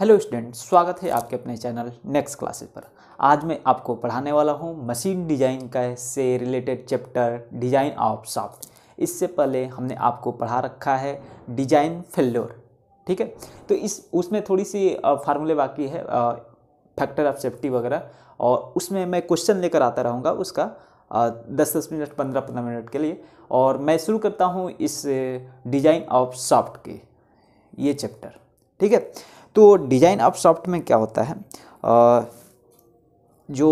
hello student स्वागत है आपके अपने चैनल नेक्स्ट क्लासेस पर आज मैं आपको पढ़ाने वाला हूँ मशीन डिजाइन का से related chapter design of shaft इससे पहले हमने आपको पढ़ा रखा है डिजाइन फेल्योर ठीक है तो इस उसमें थोड़ी सी फार्मूले बाकी है फैक्टर ऑफ सेफ्टी वगैरह और उसमें मैं क्वेश्चन लेकर आता रहूँगा उसका दस दस मिनट पंद्रह पंद्रह मिनट के लिए और मैं शुरू करता हूँ इस डिजाइन ऑफ सॉफ्ट के ये चैप्टर ठीक है तो डिज़ाइन ऑफ सॉफ्ट में क्या होता है जो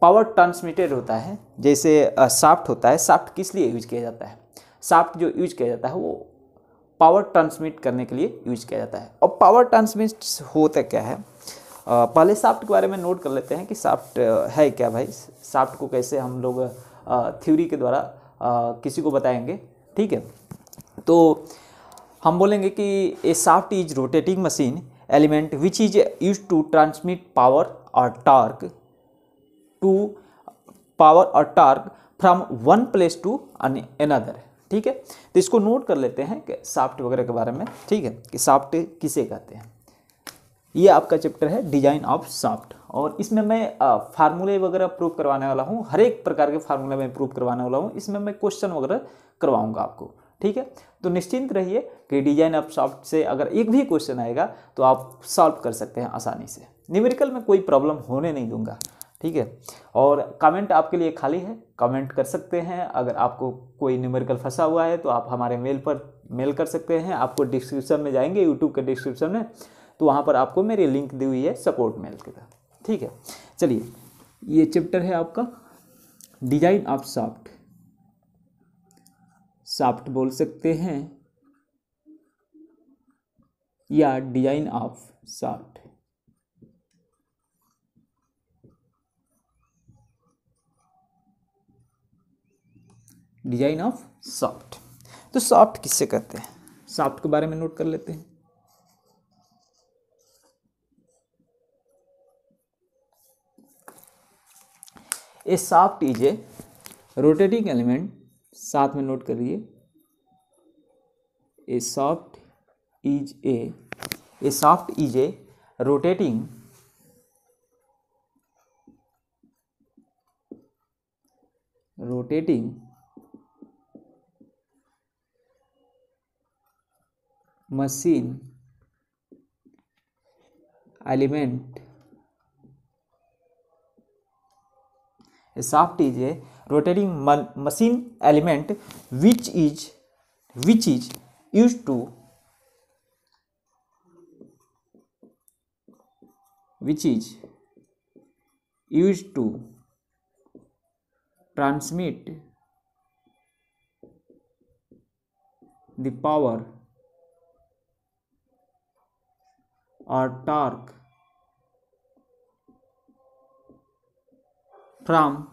पावर ट्रांसमिटेड होता है जैसे साफ्ट होता है साफ्ट किस लिए यूज किया जाता है साफ्ट जो यूज किया जाता है वो पावर ट्रांसमिट करने के लिए यूज किया जाता है और पावर ट्रांसमिट होता क्या है पहले साफ्ट के बारे में नोट कर लेते हैं कि साफ्ट है क्या भाई साफ्ट को कैसे हम लोग थ्योरी के द्वारा किसी को बताएंगे ठीक है तो हम बोलेंगे कि a shaft is rotating machine element which is use to transmit power और टार्क टू पावर और torque from one place to another ठीक है तो इसको नोट कर लेते हैं कि साफ्ट वगैरह के बारे में ठीक है कि साफ्ट किसे कहते हैं ये आपका चैप्टर है डिजाइन ऑफ साफ्ट और इसमें मैं फार्मूले वगैरह प्रूव करवाने वाला हूँ हर एक प्रकार के फार्मूले में प्रूव करवाने वाला हूँ इसमें मैं क्वेश्चन वगैरह करवाऊँगा आपको ठीक है तो निश्चिंत रहिए कि डिजाइन ऑफ सॉफ्ट से अगर एक भी क्वेश्चन आएगा तो आप सॉल्व कर सकते हैं आसानी से न्यूमेरिकल में कोई प्रॉब्लम होने नहीं दूंगा ठीक है और कमेंट आपके लिए खाली है कमेंट कर सकते हैं अगर आपको कोई न्यूमेरिकल फंसा हुआ है तो आप हमारे मेल पर मेल कर सकते हैं आपको डिस्क्रिप्शन में जाएंगे यूट्यूब के डिस्क्रिप्शन में तो वहाँ पर आपको मेरी लिंक दी हुई है सपोर्ट मेल के तरफ ठीक है चलिए ये चैप्टर है आपका डिजाइन ऑफ सॉफ्ट साफ्ट बोल सकते हैं या design of shaft design of shaft तो सॉफ्ट किससे कहते हैं सॉफ्ट के बारे में नोट कर लेते हैं a shaft is a rotating element साथ में नोट करिए a shaft is a a shaft is a rotating rotating machine element a shaft is a rotating machine element which is which is use to which is use to transmit the power और torque from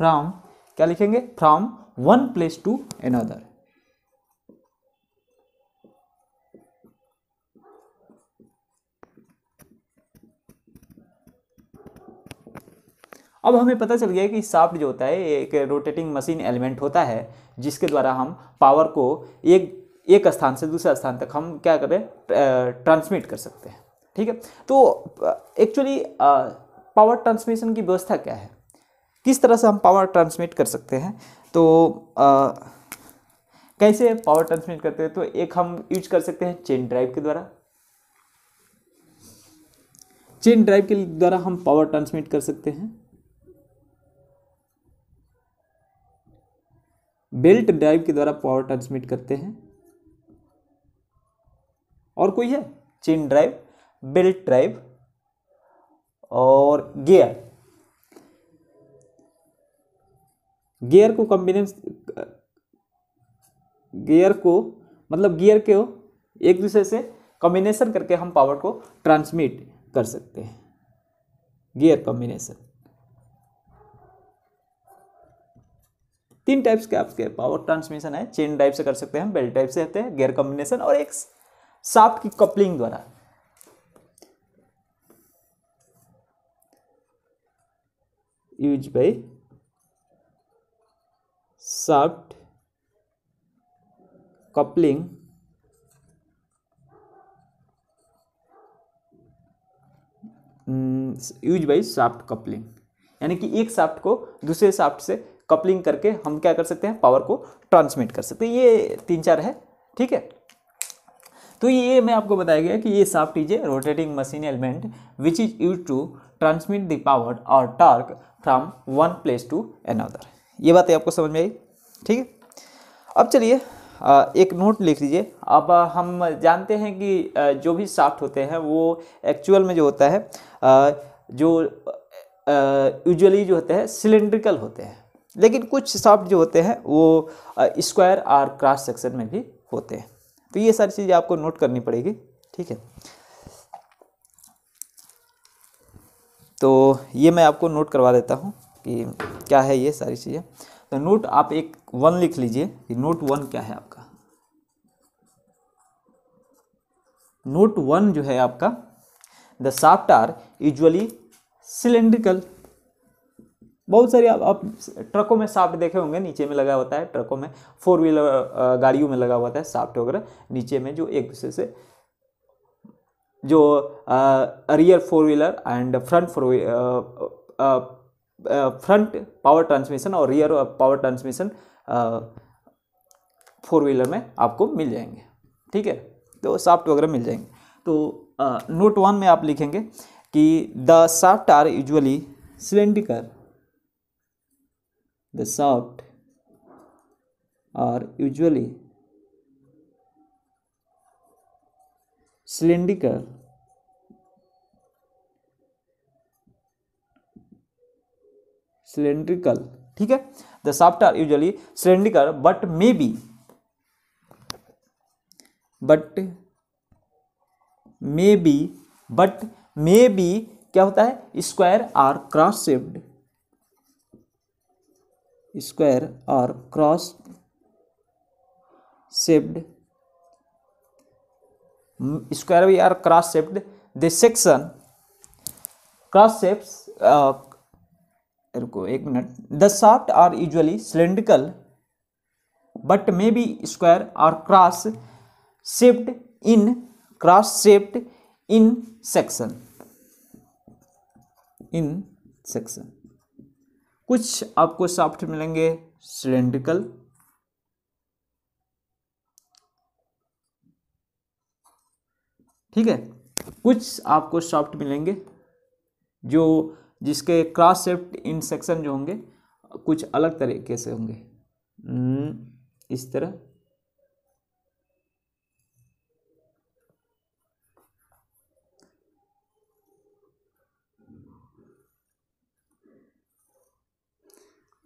from क्या लिखेंगे from one place to another अब हमें पता चल गया कि soft जो होता है एक रोटेटिंग मशीन एलिमेंट होता है जिसके द्वारा हम पावर को एक एक स्थान से दूसरे स्थान तक हम क्या करें ट्रांसमिट कर सकते हैं ठीक है तो एक्चुअली पावर ट्रांसमिशन की व्यवस्था क्या है किस तरह से हम पावर ट्रांसमिट कर सकते हैं तो आ, कैसे पावर ट्रांसमिट करते हैं तो एक हम यूज कर सकते हैं चेन ड्राइव के द्वारा चेन ड्राइव के द्वारा हम पावर ट्रांसमिट कर सकते हैं बेल्ट ड्राइव के द्वारा पावर ट्रांसमिट करते हैं और कोई है चेन ड्राइव बेल्ट ड्राइव और गियर गियर को कॉम्बिनेंस गियर को मतलब गियर के एक दूसरे से कॉम्बिनेशन करके हम पावर को ट्रांसमिट कर सकते हैं गियर कॉम्बिनेशन तीन टाइप्स के आपके पावर ट्रांसमिशन है चेन टाइप से कर सकते हैं बेल्ट टाइप से रहते हैं गियर कॉम्बिनेशन और एक साफ्ट की कपलिंग द्वारा use by shaft coupling hmm, use by shaft coupling यानी कि एक शाफ्ट को दूसरे शाफ्ट से कपलिंग करके हम क्या कर सकते हैं पावर को ट्रांसमिट कर सकते हैं ये तीन चार है ठीक है तो ये मैं आपको बताया गया कि ये shaft is a rotating machine element which is use to transmit the power और torque from one place to another ये बातें आपको समझ में आई ठीक है अब चलिए एक नोट लिख लीजिए अब हम जानते हैं कि जो भी साफ्ट होते हैं वो एक्चुअल में जो होता है जो यूजुअली जो होते हैं सिलेंड्रिकल होते हैं लेकिन कुछ साफ्ट जो होते हैं वो स्क्वायर और क्रॉस सेक्शन में भी होते हैं तो ये सारी चीज़ें आपको नोट करनी पड़ेगी ठीक है तो ये मैं आपको नोट करवा देता हूँ कि क्या है ये सारी चीज़ें तो नोट आप एक वन लिख लीजिए नोट वन क्या है आपका नोट वन जो है आपका the shaft are usually cylindrical बहुत सारे आप, आप ट्रकों में साफ्ट देखे होंगे नीचे में लगा होता है ट्रकों में फोर व्हीलर गाड़ियों में लगा होता है साफ्ट वगैरह नीचे में जो एक दूसरे से जो rear four wheeler and front four front power transmission और rear power transmission four wheeler में आपको मिल जाएंगे ठीक है तो साफ्ट वगैरह मिल जाएंगे तो नोट वन में आप लिखेंगे कि the shaft are usually cylindrical the shaft are usually cylindrical cylindrical ठीक है the shaft are usually cylindrical but may be but may be but may be क्या होता है square or cross shaped square or cross shaped square भी or cross shaped the section cross shapes रुको एक minute the shaft are usually cylindrical but may be square और cross shaped in cross shaped in section in section कुछ आपको shaft मिलेंगे cylindrical ठीक है कुछ आपको शाफ्ट मिलेंगे जो जिसके क्रॉस सेफ्ट इन सेक्शन जो होंगे कुछ अलग तरीके से होंगे hmm, इस तरह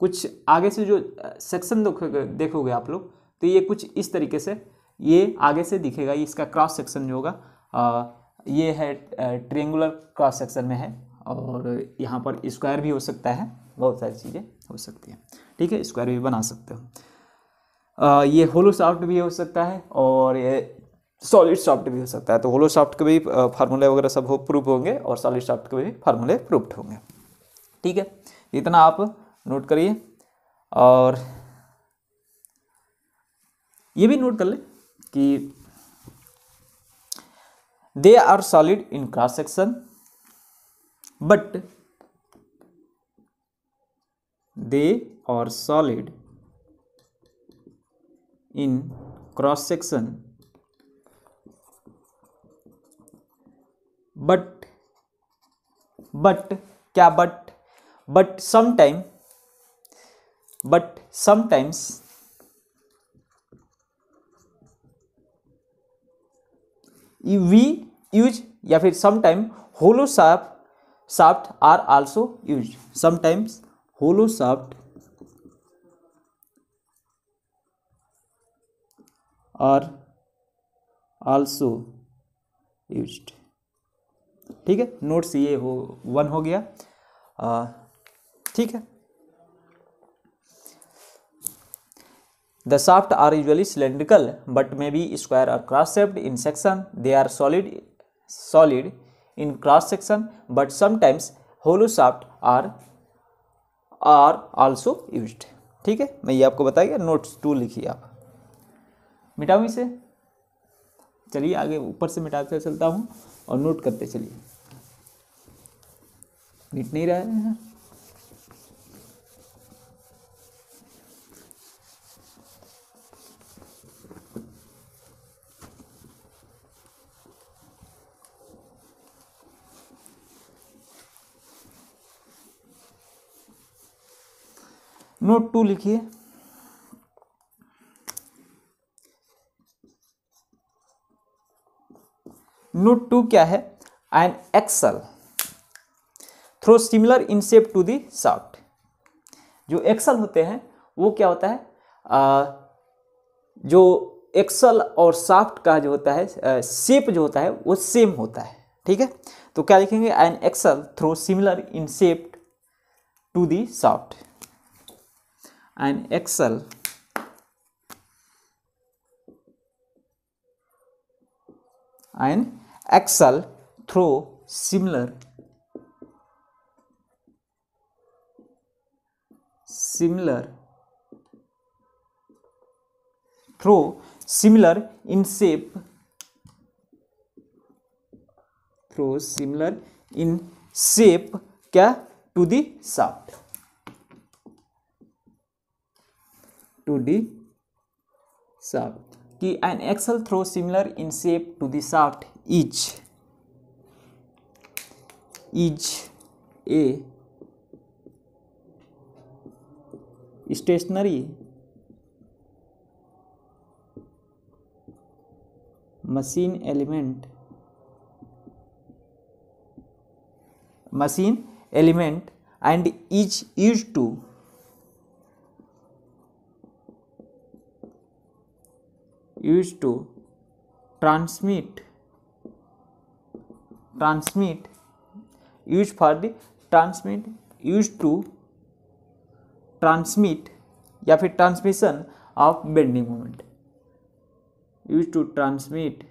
कुछ आगे से जो सेक्शन देखोगे आप लोग तो ये कुछ इस तरीके से ये आगे से दिखेगा इसका क्रॉस सेक्शन जो होगा ये है ट्रेंगुलर क्रॉस सेक्शन में है और यहाँ पर स्क्वायर भी हो सकता है बहुत सारी चीज़ें हो सकती हैं ठीक है स्क्वायर भी बना सकते हो ये होलो सॉफ्ट भी हो सकता है और ये सॉलिड सॉफ्ट भी हो सकता है तो होलो सॉफ्ट के भी फार्मूले वगैरह सब हो प्रूफ होंगे और सॉलिड सॉफ्ट के भी फार्मूले प्रूफ्ड होंगे ठीक है इतना आप नोट करिए और ये भी नोट कर लें कि they are solid in cross section but they are solid in cross section but but kya but but sometime but sometimes we use या फिर समटाइम होलो साफ shaft are also used sometimes hollow shaft are also used ठीक है notes ये हो one हो गया ठीक है the shaft are usually cylindrical but may be square or cross shaped in section they are solid solid in cross section but sometimes hollow shaft are are also use ठीक है मैं ये आपको बताइए नोट्स टू लिखिए आप मिटाऊँ इसे चलिए आगे ऊपर से मिटाते चलता हूँ और नोट करते चलिए मिट नहीं रहा है नोट टू लिखिए नोट टू क्या है an axle though similar in shape to the shaft जो एक्सल होते हैं वो क्या होता है आ, जो एक्सल और सॉफ्ट का जो होता है शेप जो होता है वो सेम होता है ठीक है तो क्या लिखेंगे an axle though similar in shape to the shaft and excel and excel through similar similar through similar in shape through similar in shape क्या to the shaft to the shaft कि an axle throw similar in shape to the shaft is is a stationary machine element machine element and is used to used to transmit transmit used for the transmit used to transmit या फिर transmission of bending moment used to transmit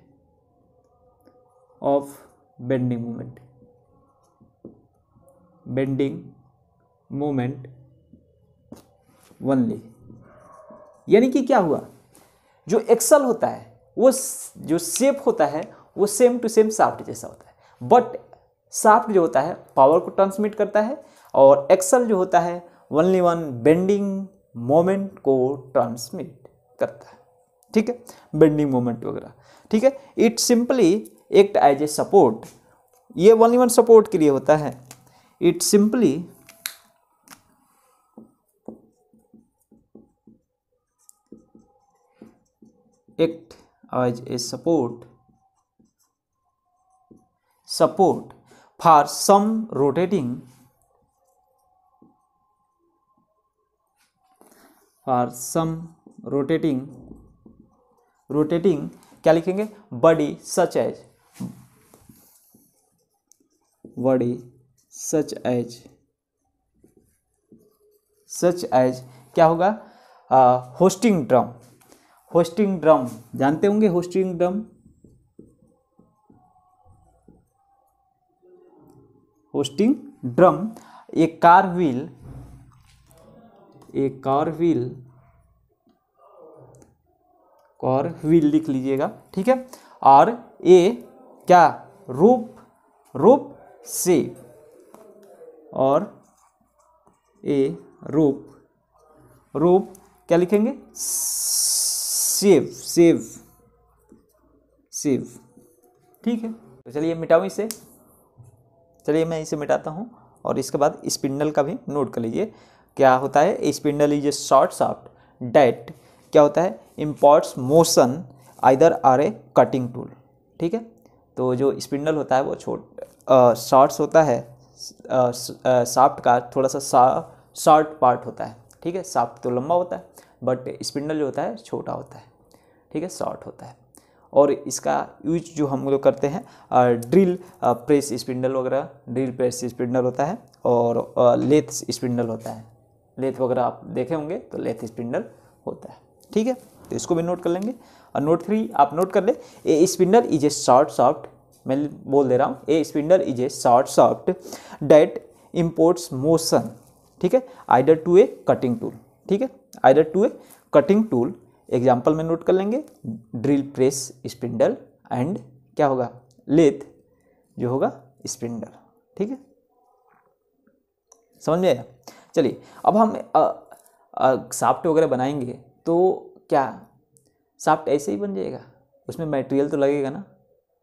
of bending moment bending moment only यानी कि क्या हुआ जो axle होता है वो जो सेप होता है वो सेम टू सेम साफ्ट जैसा होता है बट साफ्ट जो होता है पावर को ट्रांसमिट करता है और एक्सल जो होता है ओनली वन बेंडिंग मोमेंट को ट्रांसमिट करता है ठीक है बेंडिंग मोमेंट वगैरह ठीक है it simply act as a support ये ओनली वन सपोर्ट के लिए होता है it simply act as a support support for some rotating for some rotating rotating क्या लिखेंगे body such as body such as such as क्या होगा hosting drum hoisting drum जानते होंगे hoisting drum hoisting drum a car wheel a car wheel car wheel लिख लीजिएगा ठीक है और ए क्या रूप रूप से और ए रूप रूप क्या लिखेंगे सेव सेव सेव ठीक है तो चलिए मिटाऊँ इसे चलिए मैं इसे मिटाता हूँ और इसके बाद स्पिंडल का भी नोट कर लीजिए क्या होता है spindle is a short shaft that क्या होता है imparts motion either or a cutting tool ठीक है तो जो स्पिंडल होता है वो छोट शॉर्ट्स होता है साफ्ट का थोड़ा सा शॉर्ट पार्ट होता है ठीक है साफ्ट तो लंबा होता है बट स्पिंडल जो होता है छोटा होता है ठीक है शॉर्ट होता है और इसका यूज जो हम लोग करते हैं ड्रिल प्रेस स्पिंडल वगैरह ड्रिल प्रेस स्पिंडल होता है और लेथ स्पिंडल होता है लेथ वगैरह आप देखे होंगे तो लेथ स्पिंडल होता है ठीक है तो इसको भी नोट कर लेंगे और नोट थ्री आप नोट कर ले a spindle is a short shaft मैं बोल दे रहा हूँ a spindle is a short shaft that imparts motion ठीक है either to a cutting tool ठीक है either to a cutting tool example में नोट कर लेंगे ड्रिल प्रेस स्पिंडल एंड क्या होगा लेथ जो होगा स्पिंडल ठीक है समझ में आया चलिए अब हम साफ्ट वगैरह बनाएंगे तो क्या साफ्ट ऐसे ही बन जाएगा उसमें मटेरियल तो लगेगा ना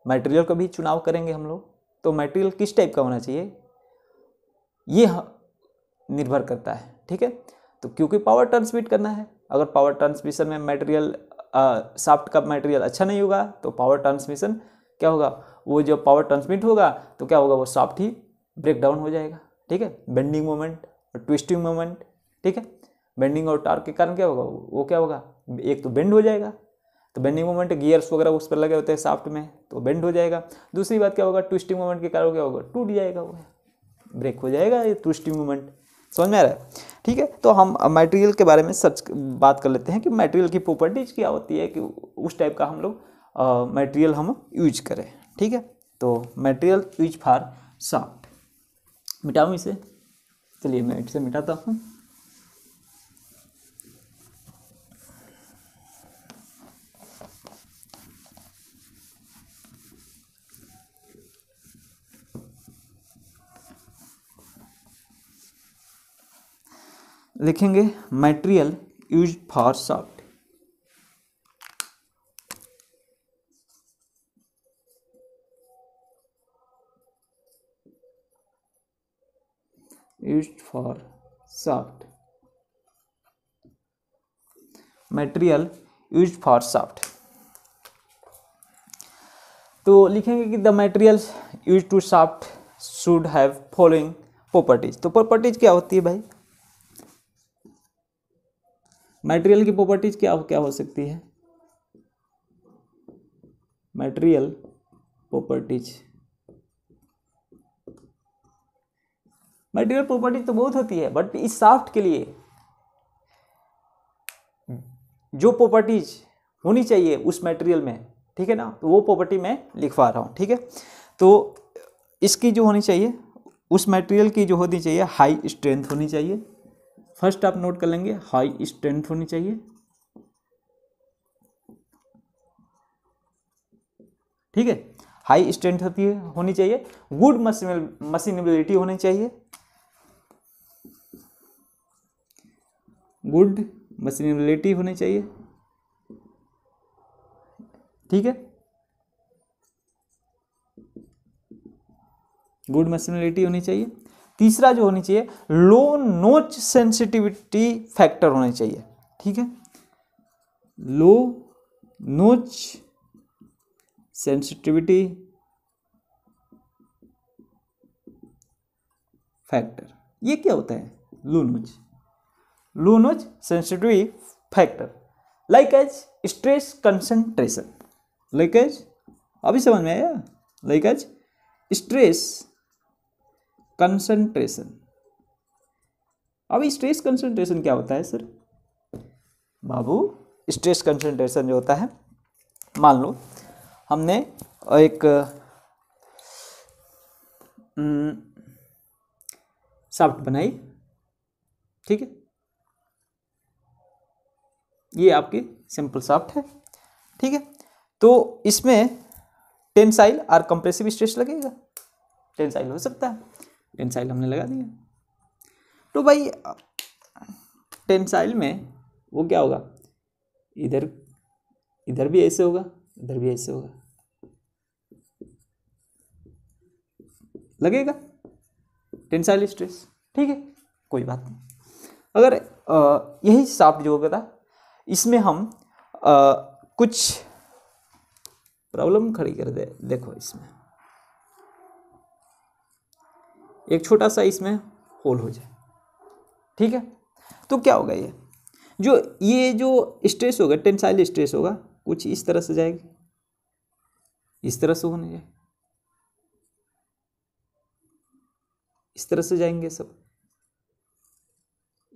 मटेरियल का भी चुनाव करेंगे हम लोग तो मटेरियल किस टाइप का होना चाहिए ये निर्भर करता है ठीक है तो क्योंकि पावर ट्रांसमिट करना है अगर पावर ट्रांसमिशन में मटेरियल साफ्ट का मटेरियल अच्छा नहीं होगा तो पावर ट्रांसमिशन क्या होगा वो जब पावर ट्रांसमिट होगा तो क्या होगा वो सॉफ्ट ही ब्रेक डाउन हो जाएगा ठीक है बेंडिंग मोमेंट और ट्विस्टिंग मोमेंट ठीक है बेंडिंग और टार्क के कारण क्या होगा वो क्या होगा एक तो बेंड हो जाएगा तो बेंडिंग मोमेंट गियर्स वगैरह उस पर लगे होते हैं साफ्ट में तो बेंड हो जाएगा दूसरी बात क्या होगा ट्विस्टिंग मोमेंट के कारण क्या होगा टूट जाएगा वो ब्रेक हो जाएगा ये ट्विस्टिंग मोमेंट समझ में आ रहा है ठीक है तो हम मटेरियल के बारे में सर्च बात कर लेते हैं कि मटेरियल की प्रॉपर्टीज क्या होती है कि उस टाइप का हम लोग मटेरियल हम यूज करें ठीक है तो मटेरियल यूज फॉर साफ्ट मिटाऊँ इसे चलिए मैं इसे मिटाता हूँ लिखेंगे material use for shaft use for shaft material use for shaft तो लिखेंगे कि the material use to shaft should have following properties तो प्रॉपर्टीज क्या होती है भाई मटेरियल की प्रॉपर्टीज क्या क्या हो सकती है मटेरियल प्रॉपर्टीज मटेरियल प्रॉपर्टीज तो बहुत होती है बट इस साफ्ट के लिए जो प्रॉपर्टीज होनी चाहिए उस मटेरियल में ठीक है ना तो वो प्रॉपर्टी मैं लिखवा रहा हूँ ठीक है तो इसकी जो होनी चाहिए उस मटेरियल की जो होनी चाहिए हाई स्ट्रेंथ होनी चाहिए फर्स्ट आप नोट कर लेंगे हाई स्ट्रेंथ होनी चाहिए ठीक है हाई स्ट्रेंथ होती है होनी चाहिए गुड मशीन मशीनेबिलिटी होनी चाहिए गुड मशीनेबिलिटी होनी चाहिए ठीक है गुड मशीनबिलिटी होनी चाहिए तीसरा जो होनी चाहिए लो नोच सेंसिटिविटी फैक्टर होने चाहिए ठीक है लो नोच सेंसिटिविटी फैक्टर ये क्या होता है लो notch low notch sensitivity factor like as stress concentration like as अभी समझ में आया लाइक एज स्ट्रेस कंसंट्रेशन अब स्ट्रेस कंसंट्रेशन क्या होता है सर बाबू स्ट्रेस कंसंट्रेशन जो होता है मान लो हमने एक साफ्ट हम्म, बनाई ठीक है ये आपकी सिंपल साफ्ट है ठीक है तो इसमें टेंसाइल और कंप्रेसिव स्ट्रेस लगेगा टेंसाइल हो सकता है टेंसाइल हमने लगा दिया तो भाई टेंसाइल में वो क्या होगा इधर इधर भी ऐसे होगा इधर भी ऐसे होगा लगेगा टेंसाइल स्ट्रेस ठीक है कोई बात नहीं अगर आ, यही साफ्ट जो होगा था इसमें हम आ, कुछ प्रॉब्लम खड़ी कर दे देखो इसमें एक छोटा सा इसमें होल हो जाए ठीक है तो क्या होगा ये जो ये जो स्ट्रेस होगा टेंसाइल स्ट्रेस होगा कुछ इस तरह से जाएगी इस तरह से होने जाए इस तरह से जाएंगे सब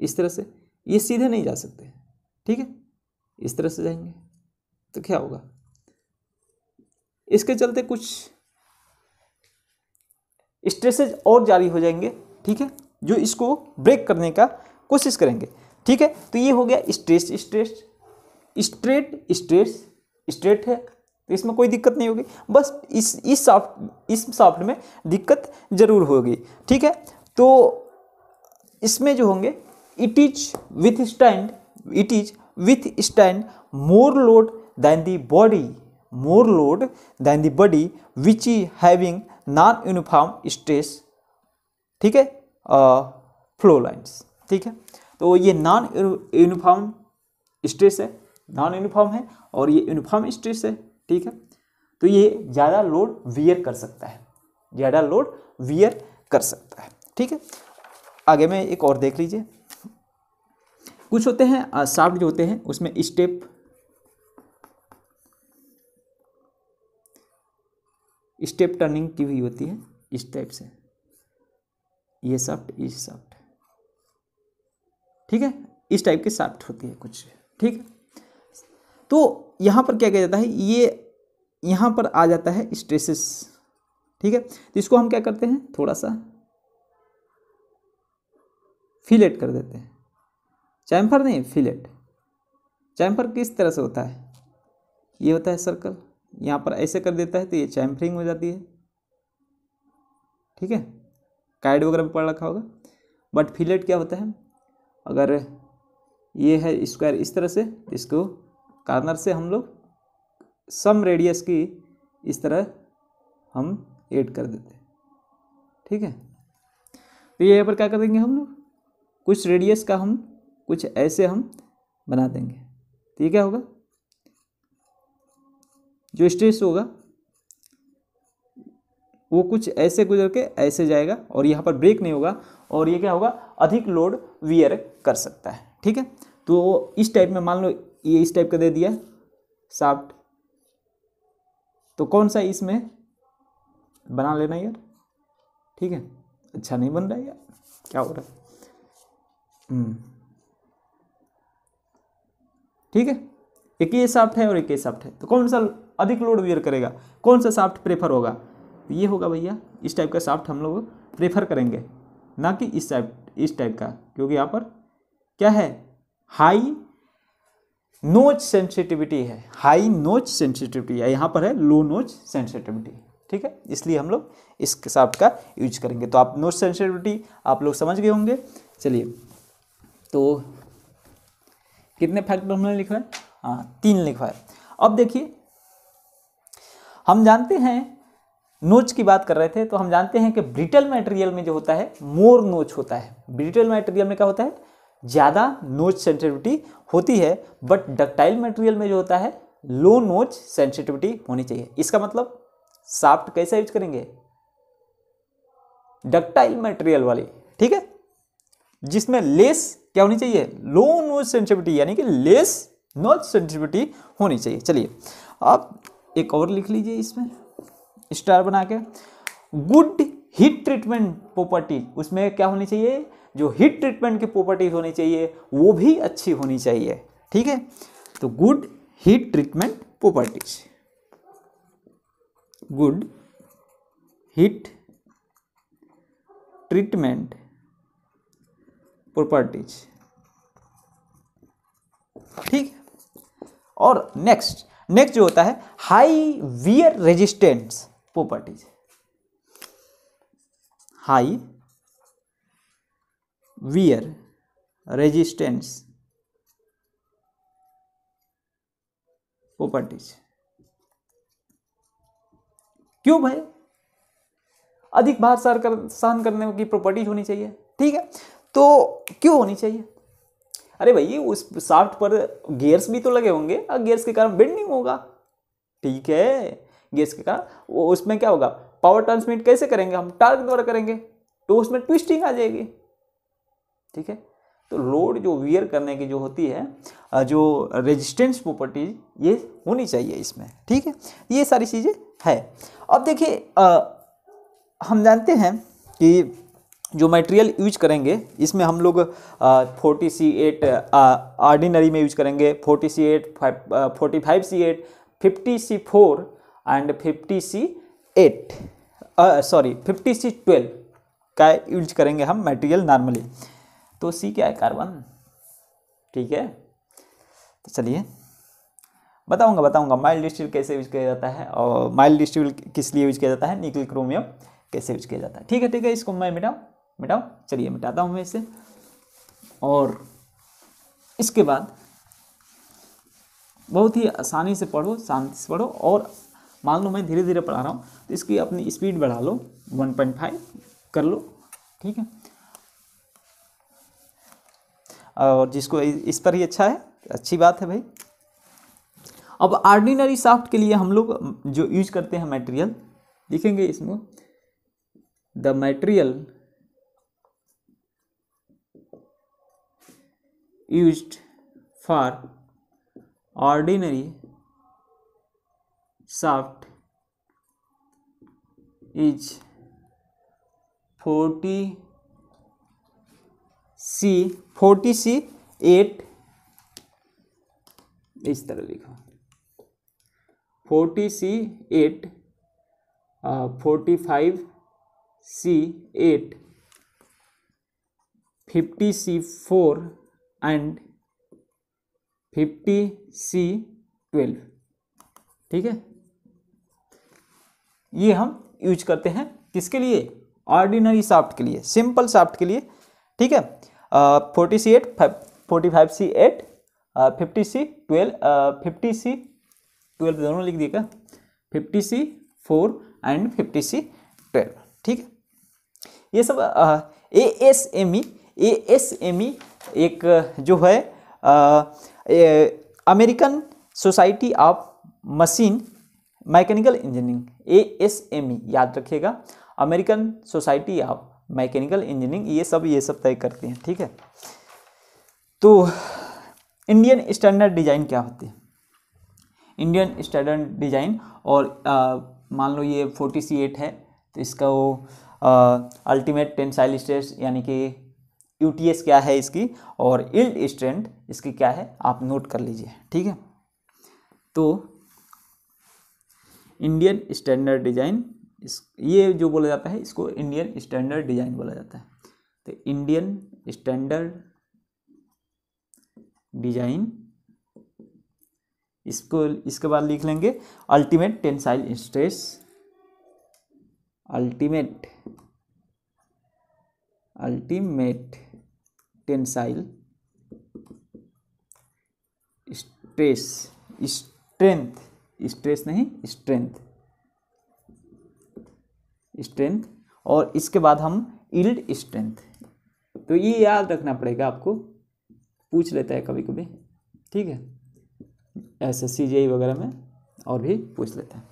इस तरह से ये सीधे नहीं जा सकते ठीक है इस तरह से जाएंगे तो क्या होगा इसके चलते कुछ स्ट्रेसेज और जारी हो जाएंगे ठीक है जो इसको ब्रेक करने का कोशिश करेंगे ठीक है तो ये हो गया stress stress straight stress straight है तो इसमें कोई दिक्कत नहीं होगी बस इस इस सॉफ्ट इस सॉफ्ट में दिक्कत ज़रूर होगी ठीक है तो इसमें जो होंगे it is withstand it is withstand more load than the body more load than the body which is having non uniform stress ठीक है फ्लो लाइन्स ठीक है तो ये नॉन यूनिफॉर्म स्ट्रेस है नॉन यूनिफॉर्म है और ये यूनिफॉर्म स्ट्रेस है ठीक है तो ये ज़्यादा लोड वियर कर सकता है ज़्यादा लोड वियर कर सकता है ठीक है आगे में एक और देख लीजिए कुछ होते हैं शाफ्ट जो होते हैं उसमें स्टेप स्टेप टर्निंग की हुई होती है इस टाइप से ये साफ्ट इस साफ्ट ठीक है इस टाइप की साफ्ट होती है कुछ ठीक है तो यहाँ पर क्या किया जाता है ये यहाँ पर आ जाता है स्ट्रेसेस ठीक है तो इसको हम क्या करते हैं थोड़ा सा फिलेट कर देते हैं चैम्फर नहीं फिलेट चैम्फर किस तरह से होता है ये होता है सर्कल यहाँ पर ऐसे कर देता है तो ये चैम्फरिंग हो जाती है ठीक है काइड वगैरह भी पढ़ रखा होगा बट फिलेट क्या होता है अगर ये है स्क्वायर इस तरह से तो इसको कार्नर से हम लोग सम रेडियस की इस तरह हम ऐड कर देते हैं ठीक है तो ये यहाँ पर क्या कर देंगे हम लोग कुछ रेडियस का हम कुछ ऐसे हम बना देंगे तो ये क्या होगा जो स्ट्रेस होगा वो कुछ ऐसे गुजर के ऐसे जाएगा और यहाँ पर ब्रेक नहीं होगा और ये क्या होगा अधिक लोड वियर कर सकता है ठीक है तो इस टाइप में मान लो ये इस टाइप का दे दिया साफ्ट तो कौन सा इसमें बना लेना यार ठीक है अच्छा नहीं बन रहा यार क्या हो रहा है हम्म, ठीक है एक ये साफ्ट है और एक ये साफ्ट है तो कौन सा अधिक लोड वियर करेगा कौन सा साफ्ट प्रेफर होगा ये होगा भैया इस टाइप का साफ्ट हम लोग प्रेफर करेंगे ना कि इस टाइप इस टाइप का क्योंकि यहाँ पर क्या है हाई नोच सेंसिटिविटी है हाई नोच सेंसिटिविटी है यहाँ पर है लो नोच सेंसिटिविटी ठीक है इसलिए हम लोग इस साफ्ट का यूज करेंगे तो आप नोच सेंसिटिविटी आप लोग समझ गए होंगे चलिए तो कितने फैक्टर हमने लिखवाए हाँ तीन लिखवाए अब देखिए हम जानते हैं नोच की बात कर रहे थे तो हम जानते हैं कि ब्रिटल मटेरियल में जो होता है मोर नोच होता है ब्रिटल मटेरियल में क्या होता है ज़्यादा नोच सेंसिटिविटी होती है बट डक्टाइल मटेरियल में जो होता है लो नोच सेंसिटिविटी होनी चाहिए इसका मतलब साफ्ट कैसा यूज करेंगे डक्टाइल मटेरियल वाली ठीक है जिसमें लेस क्या होनी चाहिए लो नोच सेंसिटिविटी यानी कि लेस नोच सेंसिटिविटी होनी चाहिए चलिए अब एक और लिख लीजिए इसमें स्टार बना के गुड हीट ट्रीटमेंट प्रॉपर्टी उसमें क्या होनी चाहिए जो हीट ट्रीटमेंट की प्रॉपर्टीज होनी चाहिए वो भी अच्छी होनी चाहिए ठीक है तो good heat treatment properties good heat treatment properties ठीक और नेक्स्ट नेक्स्ट जो होता है high wear resistance properties high wear resistance properties क्यों भाई अधिक भार सहन करने की प्रॉपर्टीज होनी चाहिए ठीक है तो क्यों होनी चाहिए अरे भाई उस शाफ्ट पर गेयर्स भी तो लगे होंगे और गेयर्स के कारण बेंडिंग होगा ठीक है गेयर्स के कारण उसमें क्या होगा पावर ट्रांसमिट कैसे करेंगे हम टार्क द्वारा करेंगे तो उसमें ट्विस्टिंग आ जाएगी ठीक है तो लोड जो वियर करने की जो होती है जो रेजिस्टेंस प्रॉपर्टीज ये होनी चाहिए इसमें ठीक है ये सारी चीज़ें है अब देखिए हम जानते हैं कि जो मटेरियल यूज करेंगे इसमें हम लोग फोर्टी सी एट आर्डिनरी में यूज करेंगे forty C eight five forty five C eight fifty C four and fifty C eight sorry fifty C twelve का यूज करेंगे हम मटेरियल नॉर्मली तो सी क्या है कार्बन ठीक है तो चलिए बताऊंगा बताऊंगा माइल्ड स्टील कैसे यूज किया जाता है और माइल्ड स्टील किस लिए यूज किया जाता है निकल क्रोमियम कैसे यूज किया जाता है ठीक है ठीक है इसको मैं मिटाऊँ मिटाओ चलिए मिटाता हूँ मैं इसे और इसके बाद बहुत ही आसानी से पढ़ो शांति से पढ़ो और मान लो मैं धीरे धीरे पढ़ा रहा हूँ तो इसकी अपनी स्पीड बढ़ा लो वन पॉइंट फाइव कर लो ठीक है और जिसको इस पर ही अच्छा है अच्छी बात है भाई अब आर्डिनरी साफ्ट के लिए हम लोग जो यूज करते हैं मटेरियल लिखेंगे इसमें the material used for ordinary shaft is 40 c 40 c 8 इस तरह लिखो 40 c 8 forty five C eight fifty C four and fifty C twelve ठीक है ये हम यूज करते हैं किसके लिए ऑर्डिनरी साफ्ट के लिए सिंपल साफ्ट के लिए ठीक है forty C eight forty five C eight fifty C twelve fifty C twelve दोनों लिख दिएगा fifty C four and fifty C twelve ठीक है ये सब A S M E A S M E एक जो है American Society of Machine Mechanical Engineering A S M E याद रखिएगा American Society of Mechanical Engineering ये सब ये सब तय करती हैं ठीक है तो इंडियन स्टैंडर्ड डिजाइन क्या होती है इंडियन स्टैंडर्ड डिजाइन और मान लो ये फोर्टी सी एट है तो इसका वो अल्टीमेट टेंसाइल स्ट्रेस यानी कि यू क्या है इसकी और इल्ड स्ट्रेंथ इसकी क्या है आप नोट कर लीजिए ठीक है तो इंडियन स्टैंडर्ड डिजाइन इस ये जो बोला जाता है इसको इंडियन स्टैंडर्ड डिजाइन बोला जाता है तो इंडियन स्टैंडर्ड डिजाइन इसको इसके बाद लिख लेंगे ultimate tensile stress ultimate ultimate tensile stress strength stress नहीं स्ट्रेंथ स्ट्रेंथ और इसके बाद हम इल्ड स्ट्रेंथ तो ये याद रखना पड़ेगा आपको पूछ लेता है कभी कभी ठीक है ऐसे सी जे वगैरह में और भी पूछ लेते हैं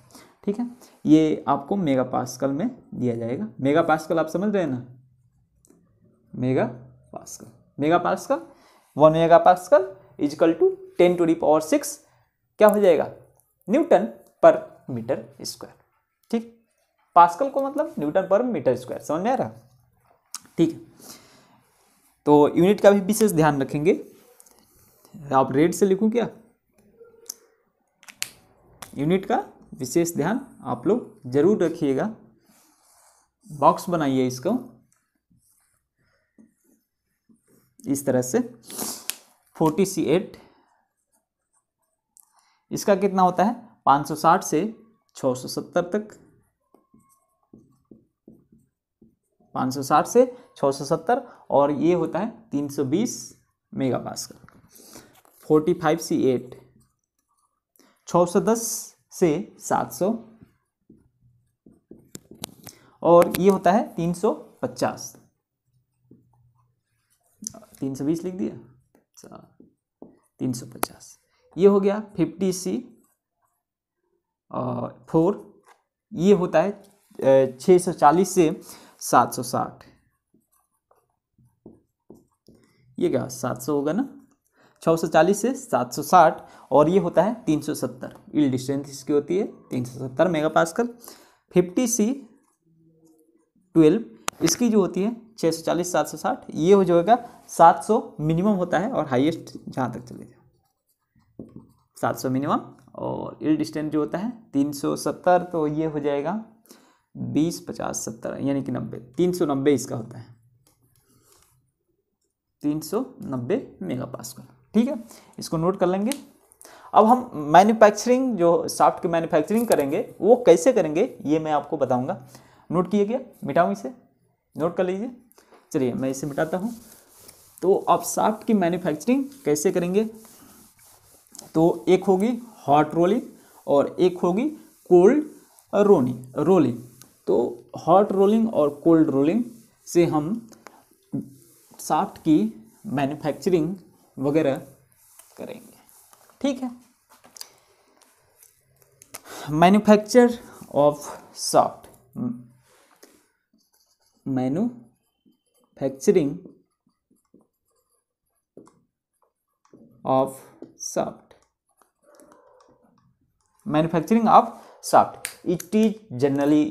ठीक है ये आपको मेगा पास्कल में दिया जाएगा मेगा पास्कल आप समझ रहे हैं ना megapascal megapascal one megapascal equal to ten to the power six क्या हो जाएगा न्यूटन पर मीटर स्क्वायर ठीक पास्कल को मतलब न्यूटन पर मीटर स्क्वायर समझ में आ रहा ठीक है तो यूनिट का भी विशेष ध्यान रखेंगे आप रेड से लिखूं क्या यूनिट का विशेष ध्यान आप लोग जरूर रखिएगा बॉक्स बनाइए इसको इस तरह से फोर्टी सी एट इसका कितना होता है पाँच सौ साठ से छः सौ सत्तर तक पाँच सौ साठ से छः सौ सत्तर और ये होता है तीन सौ बीस मेगा पास का फोर्टी फाइव सी एट छः सौ दस से सात सौ और ये होता है तीन सौ पचास तीन सौ बीस लिख दिया तीन सौ पचास ये हो गया फिफ्टी सी फोर ये होता है छः सौ चालीस से सात सौ साठ ये क्या सात सौ होगा ना छः सौ चालीस से सात सौ साठ और ये होता है तीन सौ सत्तर इल डिस्टेंस इसकी होती है तीन सौ सत्तर मेगा पास कर फिफ्टी सी ट्वेल्व इसकी जो होती है छः सौ चालीस सात सौ साठ ये हो जाएगा सात सौ मिनिमम होता है और हाईएस्ट जहाँ तक चले जाए सात सौ मिनिमम और इल डिस्टेंस जो होता है तीन सौ सत्तर तो ये हो जाएगा बीस पचास सत्तर यानी कि नब्बे तीन सौ नब्बे इसका होता है तीन सौ नब्बे मेगा का ठीक है इसको नोट कर लेंगे अब हम मैन्युफैक्चरिंग जो साफ्ट की मैन्युफैक्चरिंग करेंगे वो कैसे करेंगे ये मैं आपको बताऊंगा नोट किया गया मिटाऊँ इसे नोट कर लीजिए चलिए मैं इसे मिटाता हूँ तो आप साफ्ट की मैन्युफैक्चरिंग कैसे करेंगे तो एक होगी हॉट रोलिंग और एक होगी कोल्ड रोनी रोलिंग तो हॉट रोलिंग और कोल्ड रोलिंग से हम साफ्ट की मैन्युफैक्चरिंग वगैरह करेंगे ठीक है manufacture of shaft manufacturing of shaft manufacturing of shaft it is generally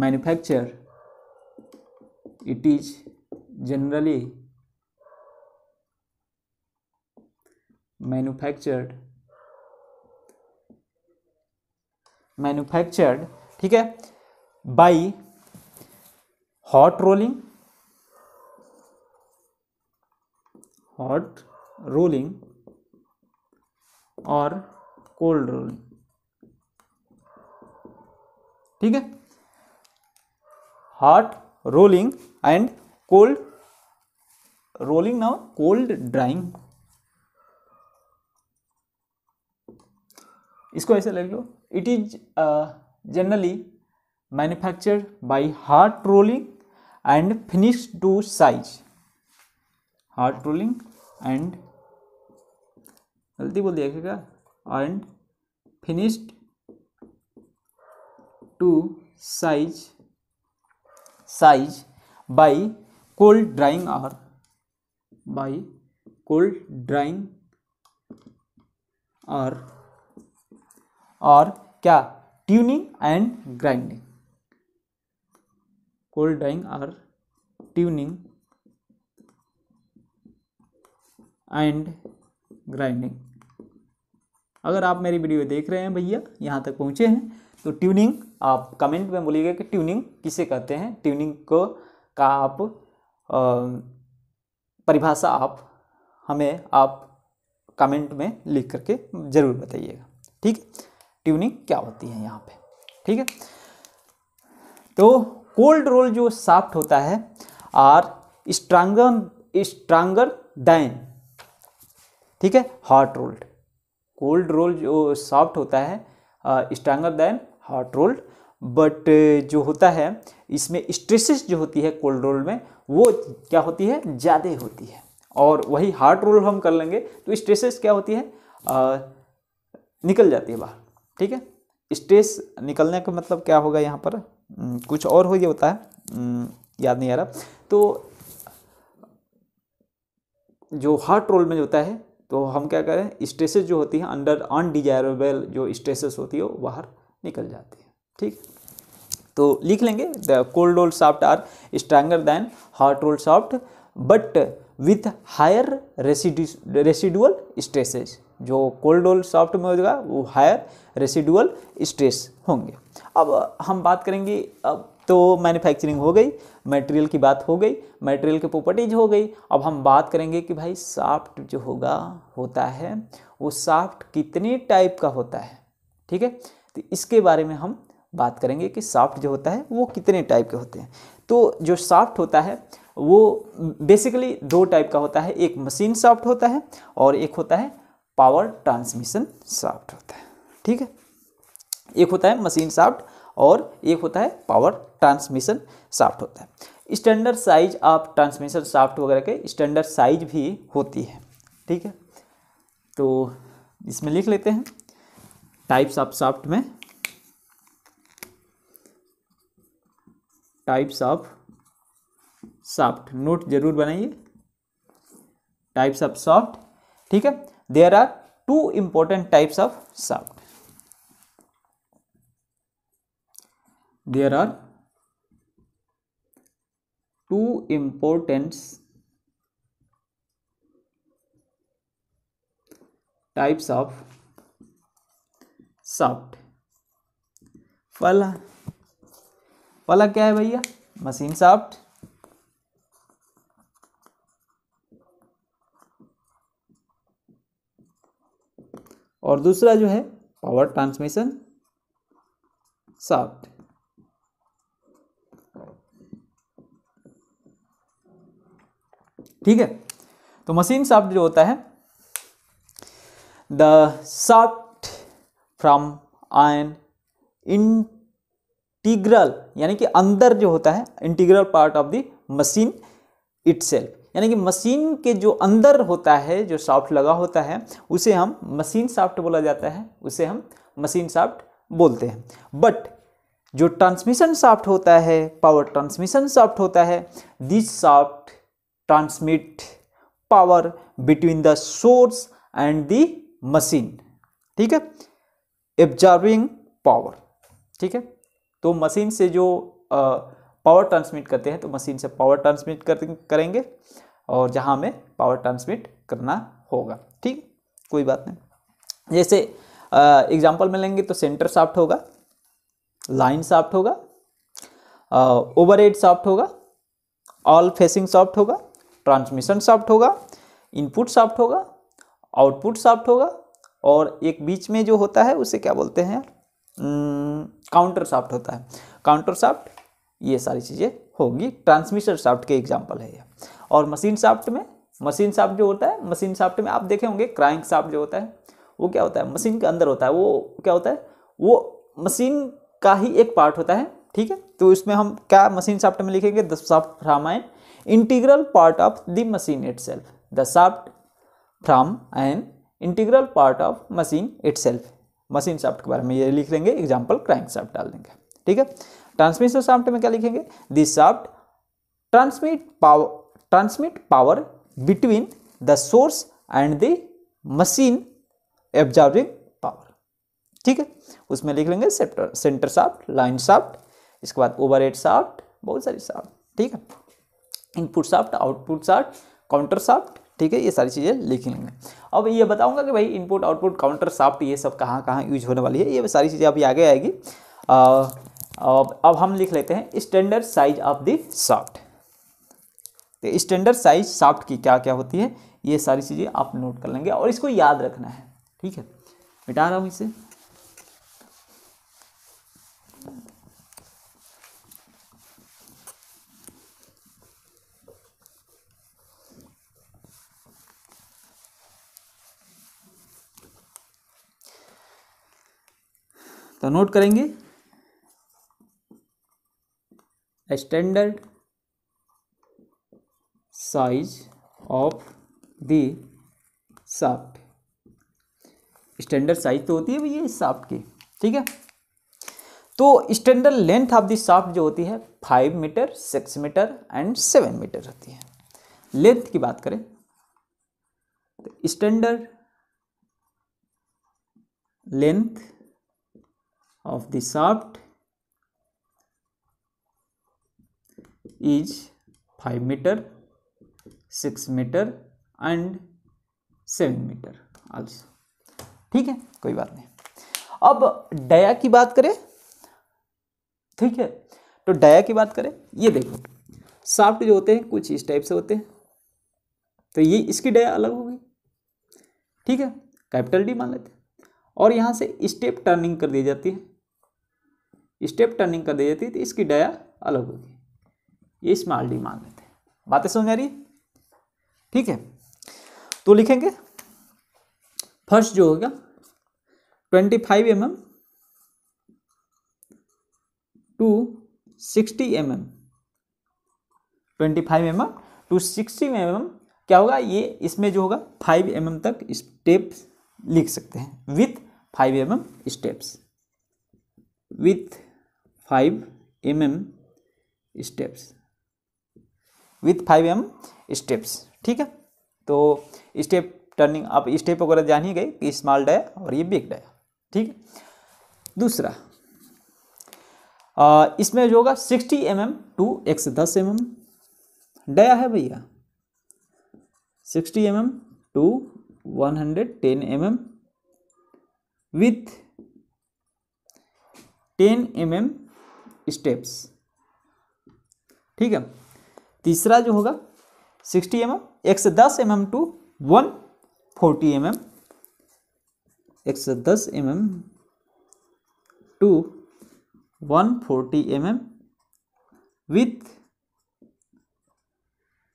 manufacture it is generally manufactured manufactured ठीक है by hot rolling hot rolling और कोल्ड रोलिंग ठीक है hot rolling and cold rolling now cold drawing इसको ऐसे ले लो it is generally manufactured by heart rolling and finish to size hot rolling and गलती बोल दिया and finished to size size by cold drawing और बाई कोल्ड ड्राइंग आर और क्या turning and grinding cold dyeing or tuning and grinding अगर आप मेरी video देख रहे हैं भैया यहाँ तक पहुँचे हैं तो ट्यूनिंग आप कमेंट में बोलिएगा कि ट्यूनिंग किसे कहते हैं ट्यूनिंग को का आप परिभाषा आप हमें आप कमेंट में लिख करके ज़रूर बताइएगा ठीक ट्यूनिंग क्या होती है यहाँ पे ठीक है तो कोल्ड रोल जो साफ्ट होता है आर स्ट्रांगर स्ट्रांगर दैन ठीक है हॉट रोल्ड कोल्ड रोल जो सॉफ्ट होता है stronger than hot rolled but जो होता है इसमें स्ट्रेसिस जो होती है कोल्ड रोल में वो क्या होती है ज़्यादा होती है और वही हार्ट रोल हम कर लेंगे तो स्ट्रेसेस क्या होती है आ, निकल जाती है बाहर ठीक है स्ट्रेस निकलने का मतलब क्या होगा यहाँ पर हम्म, कुछ और हो ये होता है हम्म, याद नहीं आ रहा तो जो हार्ट रोल में होता है तो हम क्या करें स्ट्रेसेस जो होती है अंडर अनडिजायरेबल जो स्ट्रेसेस होती है वो बाहर निकल जाती है ठीक तो लिख लेंगे the cold roll shaft are stronger than hot roll shaft but with higher residual stresses जो कोल्ड रोल सॉफ्ट में होगा वो हायर रेसिडुअल स्ट्रेस होंगे अब हम बात करेंगे अब तो मैन्युफैक्चरिंग हो गई मटेरियल की बात हो गई मटेरियल की प्रॉपर्टीज हो गई अब हम बात करेंगे कि भाई साफ्ट जो होगा होता है वो साफ्ट कितने टाइप का होता है ठीक है तो इसके बारे में हम बात करेंगे कि साफ्ट जो होता है वो कितने टाइप के होते हैं तो जो साफ्ट होता है वो बेसिकली दो टाइप का होता है एक मशीन साफ्ट होता है और एक होता है पावर ट्रांसमिशन साफ्ट होता है ठीक है एक होता है मशीन साफ्ट और एक होता है पावर ट्रांसमिशन साफ्ट होता है स्टैंडर्ड साइज आप ट्रांसमिशन साफ्ट वगैरह के स्टैंडर्ड साइज भी होती है ठीक है तो इसमें लिख लेते हैं टाइप्स ऑफ साफ्ट में टाइप्स ऑफ साफ्ट नोट जरूर बनाइए टाइप्स ऑफ सॉफ्ट ठीक है there are two important types of shaft there are two important types of shaft पला पला क्या है भैया मशीन शाफ्ट और दूसरा जो है पावर ट्रांसमिशन साफ्ट ठीक है तो मशीन शाफ्ट जो होता है the shaft from an integral यानी कि अंदर जो होता है integral part of the machine it यानी कि मशीन के जो अंदर होता है जो सॉफ्ट लगा होता है उसे हम मशीन सॉफ्ट बोला जाता है उसे हम मशीन साफ्ट बोलते हैं बट जो ट्रांसमिशन सॉफ्ट होता है पावर ट्रांसमिशन सॉफ्ट होता है this shaft transmit power between the source and the machine ठीक है एब्जॉर्बिंग पावर ठीक है तो मशीन से जो पावर ट्रांसमिट करते हैं तो मशीन से पावर ट्रांसमिट कर, करेंगे और जहाँ हमें पावर ट्रांसमिट करना होगा ठीक कोई बात नहीं जैसे एग्जाम्पल में लेंगे तो सेंटर साफ्ट होगा लाइन साफ्ट होगा ओवर एड साफ्ट होगा ऑल फेसिंग साफ्ट होगा ट्रांसमिशन साफ्ट होगा इनपुट साफ्ट होगा आउटपुट साफ्ट होगा और एक बीच में जो होता है उसे क्या बोलते हैं काउंटर साफ्ट होता है काउंटर साफ्ट ये सारी चीज़ें होगी ट्रांसमिशन साफ्ट के एग्जाम्पल है ये और मशीन साफ्ट में मशीन साफ्ट जो होता है मशीन साफ्ट में आप देखे होंगे क्राइंक साफ्ट जो होता है वो क्या होता है मशीन के अंदर होता है वो क्या होता है वो मशीन का ही एक पार्ट होता है ठीक है तो इसमें हम क्या मशीन साफ्ट में लिखेंगे द साफ्ट रामायण integral part of the machine itself the shaft shaft from integral part of machine itself machine shaft के बारे में ये लिख लेंगे एग्जाम्पल क्रैंक साफ्ट डाल देंगे ठीक है ट्रांसमिशन साफ्ट में क्या लिखेंगे the shaft transmit power transmit power between the source and the machine absorbing power ठीक है उसमें लिख लेंगे सेंटर साफ्ट लाइन साफ्ट इसके बाद ओवर हेड साफ्ट बहुत सारी साफ्ट ठीक है input shaft output shaft counter shaft ठीक है ये सारी चीज़ें लिख लेंगे अब ये बताऊंगा कि भाई इनपुट आउटपुट काउंटर साफ़्ट ये सब कहाँ कहाँ यूज होने वाली है ये सारी चीज़ें अभी आगे आएगी अब अब हम लिख लेते हैं standard size of the shaft तो स्टैंडर्ड साइज साफ्ट की क्या क्या होती है ये सारी चीज़ें आप नोट कर लेंगे और इसको याद रखना है ठीक है मिटा रहा हूँ इसे तो नोट करेंगे standard size of the shaft standard size तो होती है भैया इस साफ्ट की ठीक है तो standard length of the shaft जो होती है five metre six metre and seven metre होती है लेंथ की बात करें तो standard length of the shaft is 5 meter 6 meter and 7 meter also ठीक है कोई बात नहीं अब डया की बात करें ठीक है तो डया की बात करें ये देखो साफ्ट जो होते हैं कुछ इस टाइप से होते हैं तो ये इसकी डया अलग हो गई ठीक है कैपिटल डी मान लेते हैं और यहाँ से स्टेप टर्निंग कर दी जाती है स्टेप टर्निंग कर दी जाती है तो इसकी डया अलग होगी ये स्मॉल डी मान लेते हैं बातें समझ आ रही ठीक है तो लिखेंगे फर्स्ट जो होगा twenty five M M to sixty M M twenty five M M to sixty M M क्या होगा ये इसमें जो होगा फाइव एम एम तक स्टेप लिख सकते हैं with five M M steps with five M M steps with five M steps ठीक है तो स्टेप टर्निंग आप स्टेप वगैरह जान ही गए कि स्मॉल डाय और ये बिग डाय ठीक है दूसरा आ, इसमें जो होगा सिक्सटी एम एम टू एक दस एम एम डया है भैया sixty M M to one hundred ten M M with ten M M steps ठीक है तीसरा जो होगा सिक्सटी एम एम एक से दस M M to one forty M M एक से दस M M to one forty M M with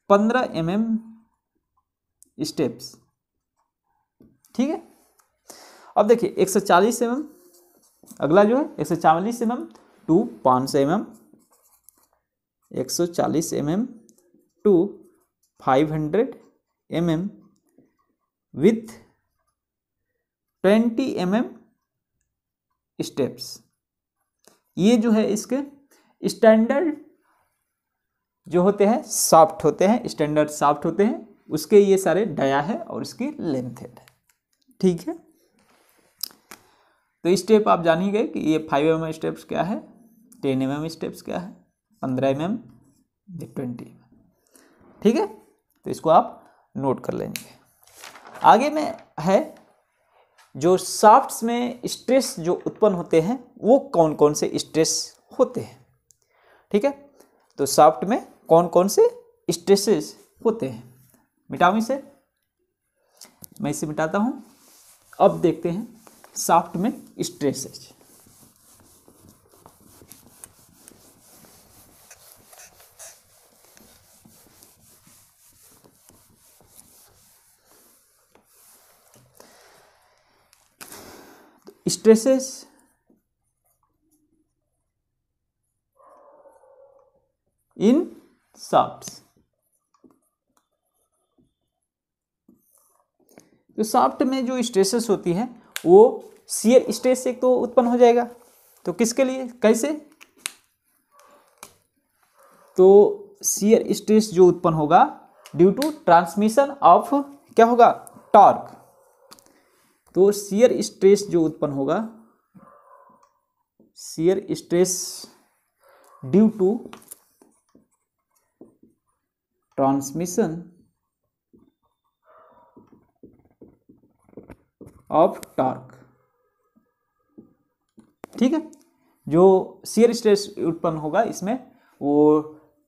पंद्रह एम एम स्टेप्स ठीक है अब देखिए एक सौ चालीस एम एम अगला जो है एक सौ चालीस एम एम टू पाँच सौ एम एम एक सौ चालीस M M to five hundred M M with twenty M M steps ये जो है इसके स्टैंडर्ड जो होते हैं सॉफ्ट होते हैं स्टैंडर्ड सॉफ्ट होते हैं उसके ये सारे डया है और इसकी लेंथ है ठीक है तो स्टेप आप जान ही गए कि ये फाइव एम स्टेप्स क्या है टेन एम एम स्टेप्स क्या है पंद्रह एम एम या ट्वेंटी ठीक है तो इसको आप नोट कर लेंगे आगे में है जो साफ्ट में स्ट्रेस जो उत्पन्न होते हैं वो कौन कौन से स्ट्रेस होते हैं ठीक है तो साफ्ट में कौन कौन से स्ट्रेसेस होते हैं मिटाऊँ इसे मैं इसे मिटाता हूँ अब देखते हैं साफ्ट में स्ट्रेसेस स्ट्रेसेस इन साफ्ट तो साफ्ट में जो स्ट्रेसेस होती है वो सीयर स्ट्रेस एक तो उत्पन्न हो जाएगा तो किसके लिए कैसे तो सीयर स्ट्रेस जो उत्पन्न होगा ड्यू टू ट्रांसमिशन ऑफ क्या होगा टॉर्क तो सीयर स्ट्रेस जो उत्पन्न होगा shear stress due to transmission of torque ठीक है जो सीयर स्ट्रेस उत्पन्न होगा इसमें वो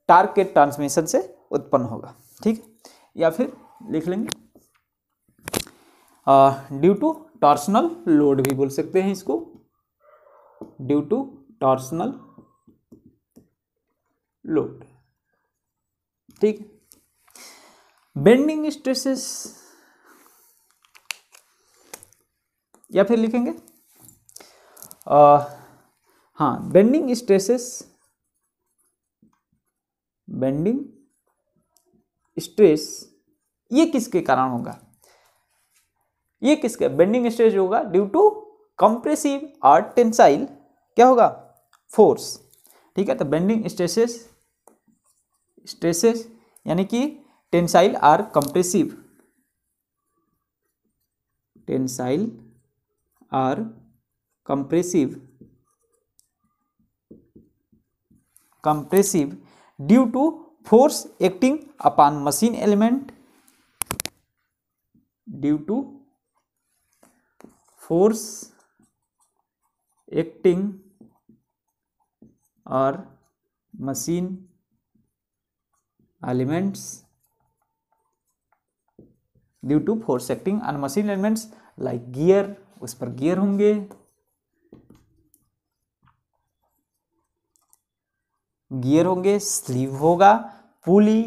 टार्क के ट्रांसमिशन से उत्पन्न होगा ठीक है या फिर लिख लेंगे ड्यू टू टॉर्सनल लोड भी बोल सकते हैं इसको ड्यू टू टॉर्सनल लोड ठीक बेंडिंग स्ट्रेसेस या फिर लिखेंगे आ, हाँ बेंडिंग स्ट्रेसेस बेंडिंग स्ट्रेस ये किसके कारण होगा ये किसका बेंडिंग स्ट्रेस होगा ड्यू टू कंप्रेसिव और टेंसाइल क्या होगा फोर्स ठीक है तो बेंडिंग स्ट्रेसेस स्ट्रेसेस यानी कि tensile or compressive tensile or compressive compressive due to force acting upon machine element due to force acting और machine elements due to force acting on machine elements like gear उस पर gear होंगे gear होंगे sleeve होगा पुली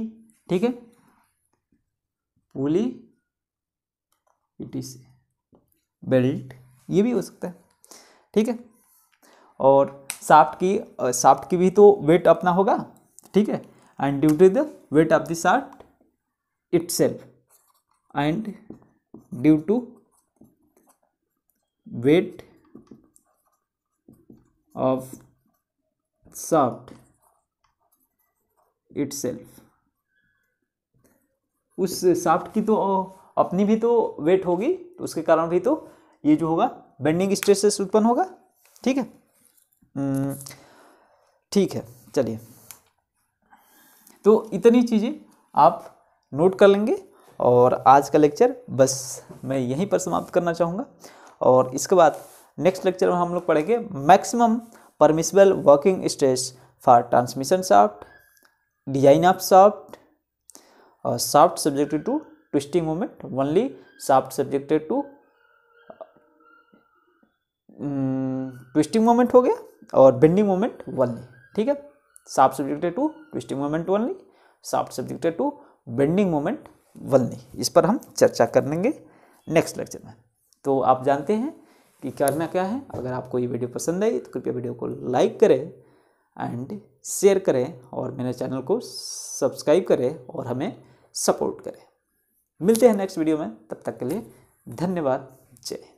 ठीक है पुली it is belt ये भी हो सकता है ठीक है और साफ्ट की साफ्ट की भी तो वेट अपना होगा ठीक है and due to the weight of the shaft itself and due to weight shaft itself उस साफ्ट की तो अपनी भी तो वेट होगी तो उसके कारण भी तो ये जो होगा बेंडिंग स्ट्रेसेस उत्पन्न होगा ठीक है हम्म, ठीक है चलिए तो इतनी चीज़ें आप नोट कर लेंगे और आज का लेक्चर बस मैं यहीं पर समाप्त करना चाहूँगा और इसके बाद नेक्स्ट लेक्चर में हम लोग पढ़ेंगे maximum permissible working stress for transmission shaft design of shaft और shaft subjected to twisting moment only shaft subjected to twisting moment हो गया और बेंडिंग मोमेंट वनली ठीक है shaft subjected to twisting moment only shaft subjected to bending moment only इस पर हम चर्चा कर लेंगे नेक्स्ट लेक्चर में तो आप जानते हैं कि करना क्या है अगर आपको ये वीडियो पसंद आई तो कृपया वीडियो को लाइक करें एंड शेयर करें और मेरे चैनल को सब्सक्राइब करें और हमें सपोर्ट करें मिलते हैं नेक्स्ट वीडियो में तब तक के लिए धन्यवाद जय